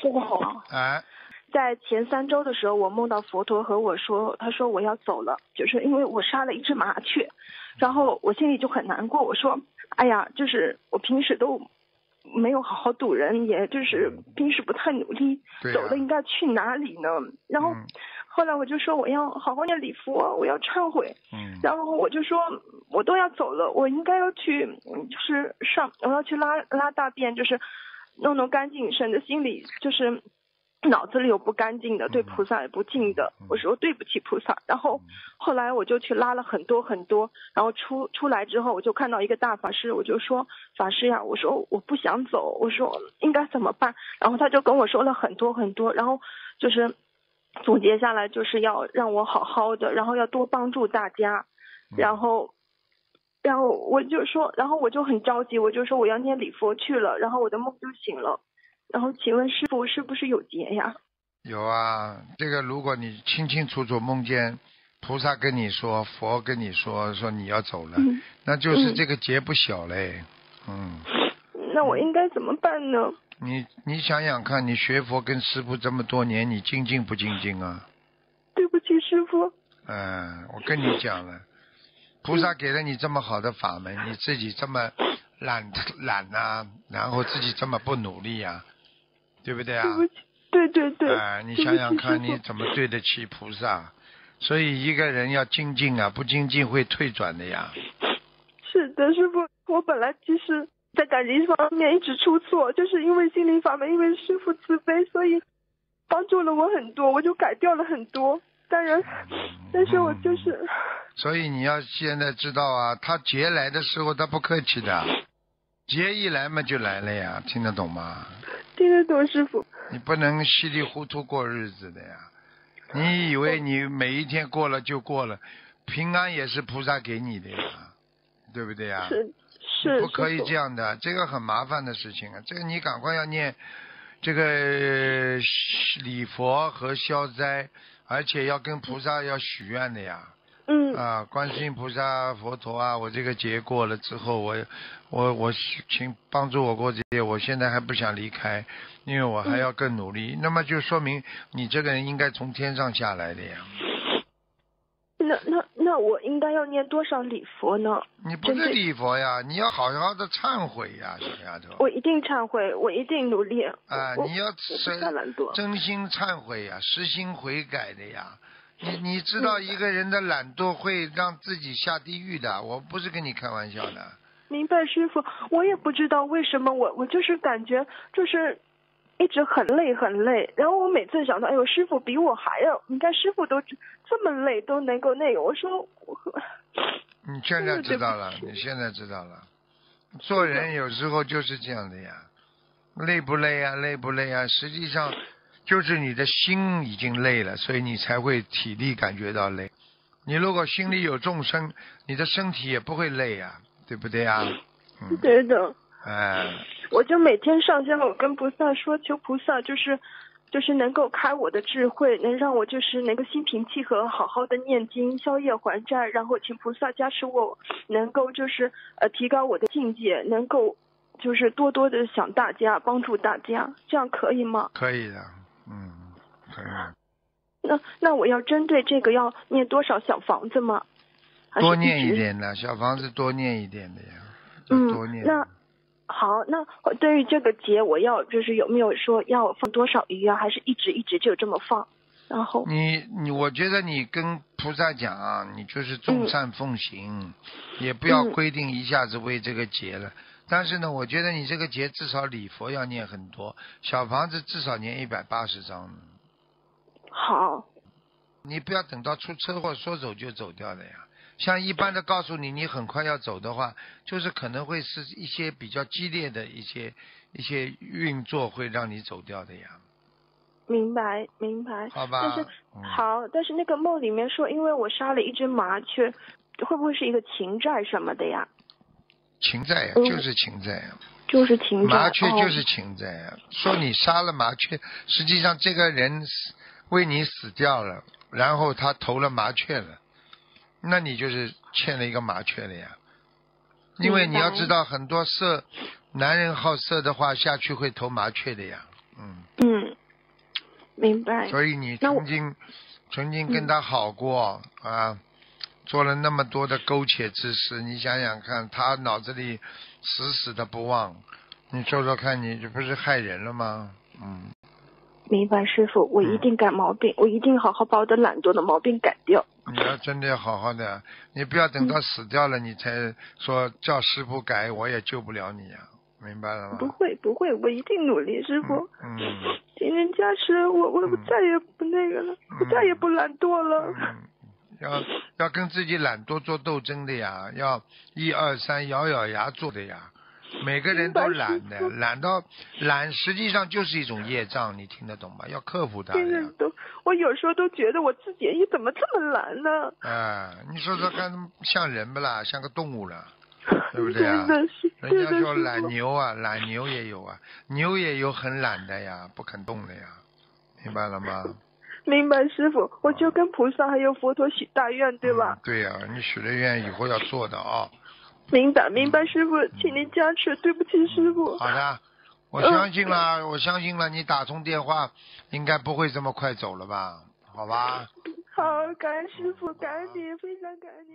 说不好啊！哎，在前三周的时候，我梦到佛陀和我说，他说我要走了，就是因为我杀了一只麻雀，然后我心里就很难过。我说，哎呀，就是我平时都没有好好度人，也就是平时不太努力，走的应该去哪里呢？然后后来我就说我要好好念礼佛，我要忏悔。嗯。然后我就说我都要走了，我应该要去，就是上我要去拉拉大便，就是。弄弄干净，省得心里就是脑子里有不干净的，对菩萨也不敬的，我说对不起菩萨。然后后来我就去拉了很多很多，然后出出来之后，我就看到一个大法师，我就说法师呀，我说我不想走，我说应该怎么办？然后他就跟我说了很多很多，然后就是总结下来就是要让我好好的，然后要多帮助大家，然后。然后我就说，然后我就很着急，我就说我要念礼佛去了，然后我的梦就醒了。然后请问师傅是不是有劫呀？有啊，这个如果你清清楚楚梦见菩萨跟你说，佛跟你说说你要走了，那就是这个劫不小嘞。嗯。那我应该怎么办呢？你你想想看，你学佛跟师傅这么多年，你精进不精进啊？对不起，师傅。嗯，我跟你讲了。菩萨给了你这么好的法门，你自己这么懒 懒啊，然后自己这么不努力啊，对不对啊？对对对。哎，你想想看，你怎么对得起菩萨？所以一个人要精进啊，不精进会退转的呀。是的，师傅，我本来其实在感情方面一直出错，就是因为心灵法门，因为师傅慈悲，所以帮助了我很多，我就改掉了很多。当然，但是我就是。所以你要现在知道啊，他劫来的时候他不客气的，劫一来嘛就来了呀，听得懂吗？听得懂，师傅。你不能稀里糊涂过日子的呀，你以为你每一天过了就过了，平安也是菩萨给你的呀，对不对呀？是是。不可以这样的，这个很麻烦的事情啊，这个你赶快要念这个礼佛和消灾。而且要跟菩萨要许愿的呀，嗯，啊，观音菩萨、佛陀啊，我这个节过了之后，我，我，我请帮助我过些，我现在还不想离开，因为我还要更努力。那么就说明你这个人应该从天上下来的呀。那那。那我应该要念多少礼佛呢？你不是礼佛呀，你要好好的忏悔呀，小丫头。我一定忏悔，我一定努力。啊，你要真真心忏悔呀，实心悔改的呀。你你知道，一个人的懒惰会让自己下地狱的，我不是跟你开玩笑的。明白，师傅，我也不知道为什么，我我就是感觉就是。一直很累很累，然后我每次想到，哎呦，师傅比我还要，你看师傅都这么累都能够那个，我说我。你现在知道了，你现在知道了，做人有时候就是这样的呀。累不累啊？累不累啊？实际上就是你的心已经累了，所以你才会体力感觉到累。你如果心里有众生，你的身体也不会累呀，对不对啊？嗯，对的。哎。我就每天上香，我跟菩萨说，求菩萨就是就是能够开我的智慧，能让我就是能够心平气和，好好的念经消业还债，然后请菩萨加持我，能够就是呃提高我的境界，能够就是多多的想大家，帮助大家，这样可以吗？可以的，嗯，可以。那那我要针对这个要念多少小房子吗？多念一点的，小房子多念一点的呀，就多念。那。好，那对于这个节，我要就是有没有说要放多少鱼啊？还是一直一直就这么放？然后你，你，我觉得你跟菩萨讲啊，你就是众善奉行，也不要规定一下子为这个节了。但是呢，我觉得你这个节至少礼佛要念很多，小房子至少念一百八十张。好，你不要等到出车祸说走就走掉的呀。像一般的告诉你，你很快要走的话，就是可能会是一些比较激烈的一些一些运作，会让你走掉的呀。明白，明白。好吧。但是好，但是那个梦里面说，因为我杀了一只麻雀，会不会是一个情债什么的呀？情债呀，就是情债呀。就是情债。麻雀就是情债呀。说你杀了麻雀，实际上这个人为你死掉了，然后他投了麻雀了。那你就是欠了一个麻雀的呀，因为你要知道，很多色男人好色的话，下去会投麻雀的呀。嗯。嗯，明白。所以你曾经，曾经跟他好过啊，做了那么多的苟且之事，你想想看，他脑子里死死的不忘，你说说看你这不是害人了吗？嗯。明白，师傅，我一定改毛病，我一定好好把我的懒惰的毛病改掉。你要真的要好好的，你不要等到死掉了，你才说叫师傅改，我也救不了你呀，明白了吗？不会不会，我一定努力，师傅。嗯。天加持，我我我再也不那个了，我再也不懒惰了。要要跟自己懒惰做斗争的呀，要一二三，咬咬牙做的呀。每个人都懒的，懒到懒，实际上就是一种业障，你听得懂吗？要克服它。都，我有时候都觉得我自己，你怎么这么懒呢？啊，你说说看，像人不啦？像个动物了，对不对啊？人家说懒牛啊，懒牛也有啊，牛也有很懒的呀，不肯动的呀，明白了吗？明白师傅，我就跟菩萨还有佛陀许大愿，对吧？对呀，你许了愿以后要做的啊。明白，明白，师傅，请您加持，对不起，师傅。好的，我相信了，我相信了，你打通电话，应该不会这么快走了吧？好吧。好，感谢师傅，感谢你，非常感谢。